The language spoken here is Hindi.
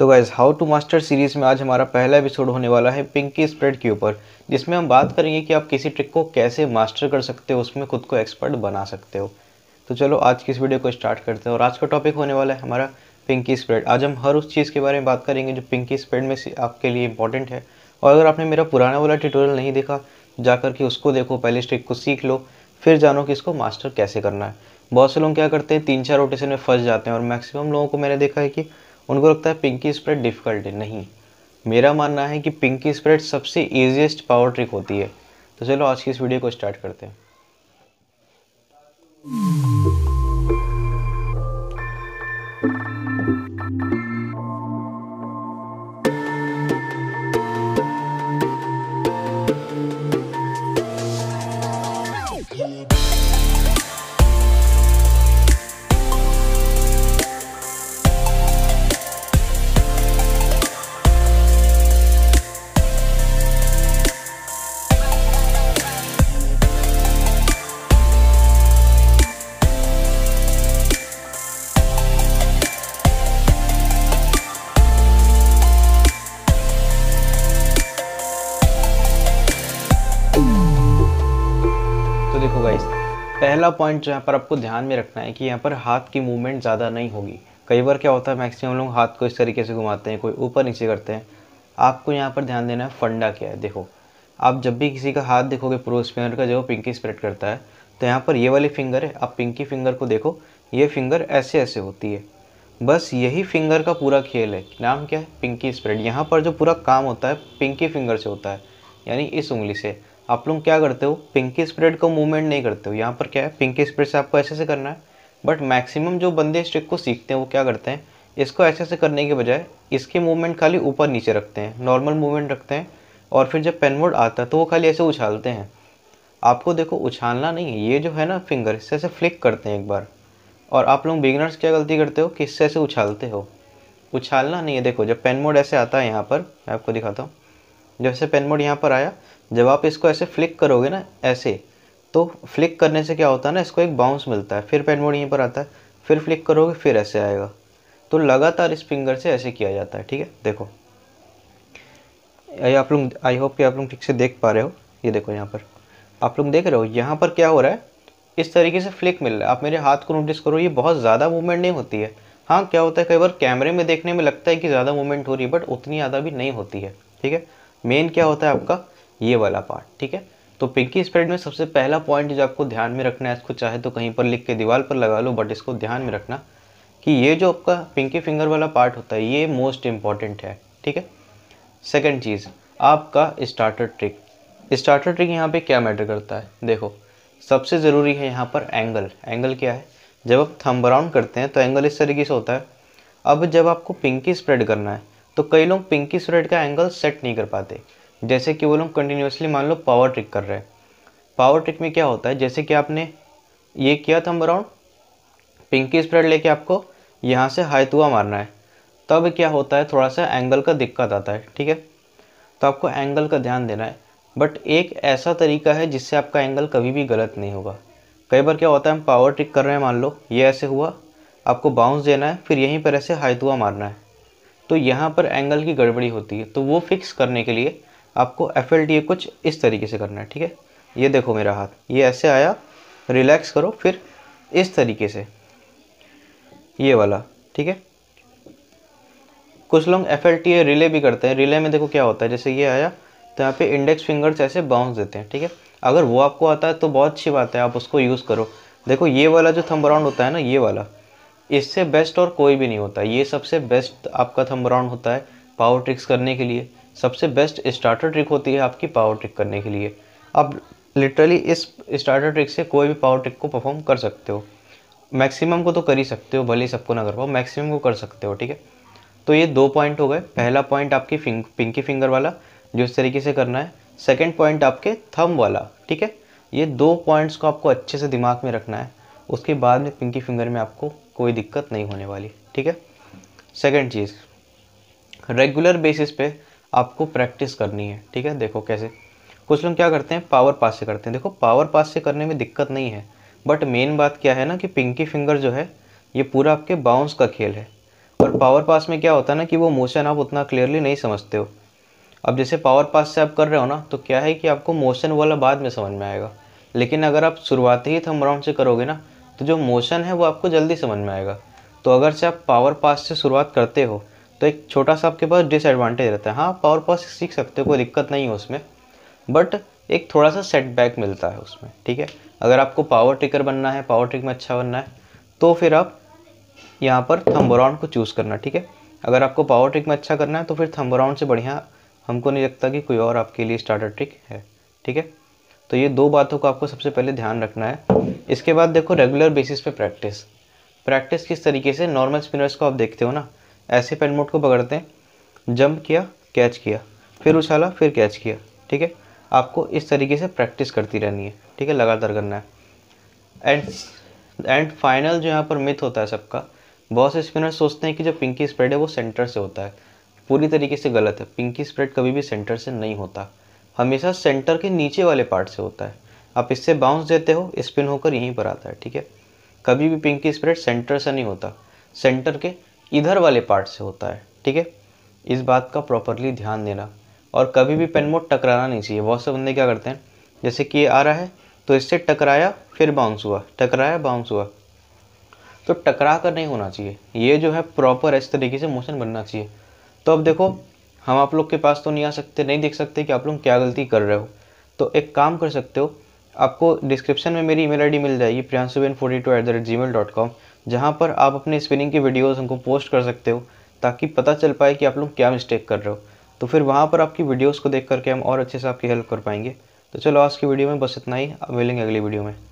तो guys how to master series में आज हमारा पहला एपिसोड होने वाला है पिंकी स्प्रेड के ऊपर जिसमें हम बात करेंगे कि आप किसी ट्रिक को कैसे मास्टर कर सकते हो उसमें खुद को एक्सपर्ट बना सकते हो तो चलो आज की इस वीडियो को स्टार्ट करते हैं और आज का टॉपिक होने वाला है हमारा पिंकी स्प्रेड आज हम हर उस चीज़ के बारे में बात करेंगे जो पिंकी स्प्रेड में आपके लिए इंपॉर्टेंट है और अगर आपने मेरा पुराना वाला ट्यूटोरियल नहीं देखा जा के उसको देखो पहले ट्रिक को सीख लो फिर जानो कि इसको मास्टर कैसे करना है बहुत से लोग क्या करते हैं तीन चार रोटेशन में फंस जाते हैं और मैक्सिमम लोगों को मैंने देखा है कि उनको लगता है पिंकी स्प्रेड डिफ़िकल्ट है नहीं मेरा मानना है कि पिंकी स्प्रेड सबसे ईजिएस्ट पावर ट्रिक होती है तो चलो आज की इस वीडियो को स्टार्ट करते हैं देखो गाइस पहला पॉइंट यहाँ पर आपको ध्यान में रखना है कि यहाँ पर हाथ की मूवमेंट ज़्यादा नहीं होगी कई बार क्या होता है मैक्सिमम लोग हाथ को इस तरीके से घुमाते हैं कोई ऊपर नीचे करते हैं आपको यहाँ पर ध्यान देना है फंडा क्या है देखो आप जब भी किसी का हाथ देखोगे प्रोज फिंगर का जो पिंकी स्प्रेड करता है तो यहाँ पर ये वाली फिंगर है आप पिंकी फिंगर को देखो ये फिंगर ऐसे ऐसे होती है बस यही फिंगर का पूरा खेल है नाम क्या है पिंकी स्प्रेड यहाँ पर जो पूरा काम होता है पिंकी फिंगर से होता है यानी इस उंगली से आप लोग क्या करते हो पिंकी स्प्रेड का मूवमेंट नहीं करते हो यहाँ पर क्या है पिंकी स्प्रेड से आपको ऐसे से करना है बट मैक्सिमम जो बंदे इस ट्रिक को सीखते हैं वो क्या करते हैं इसको ऐसे से करने के बजाय इसके मूवमेंट खाली ऊपर नीचे रखते हैं नॉर्मल मूवमेंट रखते हैं और फिर जब पेनवर्ड आता है तो वो खाली ऐसे उछालते हैं आपको देखो उछालना नहीं है ये जो है ना फिंगर इससे ऐसे फ्लिक करते हैं एक बार और आप लोग बिगिनर्स क्या गलती करते हो कि इससे ऐसे उछालते हो उछालना नहीं है देखो जब पेन मोड ऐसे आता है यहाँ पर मैं आपको दिखाता हूँ जैसे पेन मोड यहाँ पर आया जब आप इसको ऐसे फ्लिक करोगे ना ऐसे तो फ्लिक करने से क्या होता है ना इसको एक बाउंस मिलता है फिर पेन मोड यहीं पर आता है फिर फ्लिक करोगे फिर ऐसे आएगा तो लगातार इस फिंगर से ऐसे किया जाता है ठीक है देखो ये आप लोग आई होप कि आप लोग ठीक से देख पा रहे हो ये देखो यहाँ पर आप लोग देख रहे हो यहाँ पर क्या हो रहा है इस तरीके से फ्लिक मिल रहा है आप मेरे हाथ को नोटिस करो ये बहुत ज़्यादा मूवमेंट नहीं होती है हाँ क्या होता है कई बार कैमरे में देखने में लगता है कि ज़्यादा मूवमेंट हो रही है बट उतनी ज़्यादा भी नहीं होती है ठीक है मेन क्या होता है आपका ये वाला पार्ट ठीक है तो पिंकी स्प्रेड में सबसे पहला पॉइंट जो आपको ध्यान में रखना है इसको चाहे तो कहीं पर लिख के दीवार पर लगा लो बट इसको ध्यान में रखना कि ये जो आपका पिंकी फिंगर वाला पार्ट होता है ये मोस्ट इम्पॉर्टेंट है ठीक है सेकेंड चीज़ आपका स्टार्टर ट्रिक स्टार्टर ट्रिक यहाँ पे क्या मैटर करता है देखो सबसे ज़रूरी है यहाँ पर एंगल एंगल क्या है जब आप थम्ब राउंड करते हैं तो एंगल इस तरीके से होता है अब जब आपको पिंकी स्प्रेड करना है तो कई लोग पिंकी सुरेट का एंगल सेट नहीं कर पाते जैसे कि वो लोग कंटिन्यूसली मान लो पावर ट्रिक कर रहे हैं पावर ट्रिक में क्या होता है जैसे कि आपने ये किया थम अराउंड पिंकी स्प्रेड लेके आपको यहाँ से हाईतुआ मारना है तब क्या होता है थोड़ा सा एंगल का दिक्कत आता है ठीक है तो आपको एंगल का ध्यान देना है बट एक ऐसा तरीका है जिससे आपका एंगल कभी भी गलत नहीं होगा कई बार क्या होता है हम पावर ट्रिक कर रहे हैं मान लो ये ऐसे हुआ आपको बाउंस देना है फिर यहीं पर ऐसे हाईतुआ मारना है तो यहाँ पर एंगल की गड़बड़ी होती है तो वो फिक्स करने के लिए आपको एफ कुछ इस तरीके से करना है ठीक है ये देखो मेरा हाथ ये ऐसे आया रिलैक्स करो फिर इस तरीके से ये वाला ठीक है कुछ लोग एफ रिले भी करते हैं रिले में देखो क्या होता है जैसे ये आया तो यहाँ पे इंडेक्स फिंगर्स ऐसे बाउंस देते हैं ठीक है अगर वो आपको आता है तो बहुत अच्छी बात है आप उसको यूज़ करो देखो ये वाला जो थम्बराउंड राउंड होता है ना ये वाला इससे बेस्ट और कोई भी नहीं होता ये सबसे बेस्ट आपका थम राउंड होता है पावर ट्रिक्स करने के लिए सबसे बेस्ट स्टार्टर ट्रिक होती है आपकी पावर ट्रिक करने के लिए आप लिटरली इस स्टार्टर ट्रिक से कोई भी पावर ट्रिक को परफॉर्म कर सकते हो मैक्सिमम को तो कर ही सकते हो भले ही सबको ना कर पाओ मैक्सिमम को कर सकते हो ठीक है तो ये दो पॉइंट हो गए पहला पॉइंट आपकी फिंग पिंकी फिंगर वाला जो इस तरीके से करना है सेकेंड पॉइंट आपके थम वाला ठीक है ये दो पॉइंट्स को आपको अच्छे से दिमाग में रखना है उसके बाद में पिंकी फिंगर में आपको कोई दिक्कत नहीं होने वाली ठीक है सेकेंड चीज़ रेगुलर बेसिस पे आपको प्रैक्टिस करनी है ठीक है देखो कैसे कुछ लोग क्या करते हैं पावर पास से करते हैं देखो पावर पास से करने में दिक्कत नहीं है बट मेन बात क्या है ना कि पिंकी फिंगर जो है ये पूरा आपके बाउंस का खेल है और पावर पास में क्या होता है ना कि वो मोशन आप उतना क्लियरली नहीं समझते हो अब जैसे पावर पास से आप कर रहे हो ना तो क्या है कि आपको मोशन वाला बाद में समझ में आएगा लेकिन अगर आप शुरुआती ही थम राउंड से करोगे ना तो जो मोशन है वो आपको जल्दी समझ में आएगा तो अगर से आप पावर पास से शुरुआत करते हो तो एक छोटा सा आपके पास डिसएडवांटेज रहता है हाँ पावर पास सीख सकते हो कोई दिक्कत नहीं है उसमें बट एक थोड़ा सा सेटबैक मिलता है उसमें ठीक है अगर आपको पावर ट्रिकर बनना है पावर ट्रिक में अच्छा बनना है तो फिर आप यहाँ पर थम्बोराउंड को चूज़ करना ठीक है अगर आपको पावर ट्रिक में अच्छा करना है तो फिर थम्बोराउंड से बढ़िया हमको नहीं लगता कि कोई और आपके लिए स्टार्टर ट्रिक है ठीक है तो ये दो बातों को आपको सबसे पहले ध्यान रखना है इसके बाद देखो रेगुलर बेसिस पे प्रैक्टिस प्रैक्टिस किस तरीके से नॉर्मल स्पिनर्स को आप देखते हो ना ऐसे पेनमोट को पकड़ते हैं जंप किया कैच किया फिर उछाला फिर कैच किया ठीक है आपको इस तरीके से प्रैक्टिस करती रहनी है ठीक है लगातार करना है एंड एंड फाइनल जो यहाँ पर मिथ होता है सबका बहुत से स्पिनर्स सोचते हैं कि जो पिंकी स्प्रेड है वो सेंटर से होता है पूरी तरीके से गलत है पिंकी स्प्रेड कभी भी सेंटर से नहीं होता हमेशा सेंटर के नीचे वाले पार्ट से होता है आप इससे बाउंस देते हो स्पिन होकर यहीं पर आता है ठीक है कभी भी पिंकी स्प्रेड सेंटर से नहीं होता सेंटर के इधर वाले पार्ट से होता है ठीक है इस बात का प्रॉपरली ध्यान देना और कभी भी पेन मोड टकराना नहीं चाहिए बहुत से बंदे क्या करते हैं जैसे कि ये आ रहा है तो इससे टकराया फिर बाउंस हुआ टकराया बाउंस हुआ तो टकरा कर नहीं होना चाहिए ये जो है प्रॉपर इस तरीके से मोशन बनना चाहिए तो अब देखो हम आप लोग के पास तो नहीं आ सकते नहीं देख सकते कि आप लोग क्या गलती कर रहे हो तो एक काम कर सकते हो आपको डिस्क्रिप्शन में मेरी ईमेल आईडी मिल जाएगी Priyanshuben forty two at the rate Gmail dot com जहाँ पर आप अपने स्पिनिंग की वीडियोस हमको पोस्ट कर सकते हो ताकि पता चल पाए कि आप लोग क्या मिस्टेक कर रहे हो तो फिर वहाँ पर आपकी वीडियोस को देख करके हम और अच्छे से आपकी हेल्प कर पाएंगे तो चलो आज की वीडियो में बस इतना ही मिलेंगे अगली वीडियो में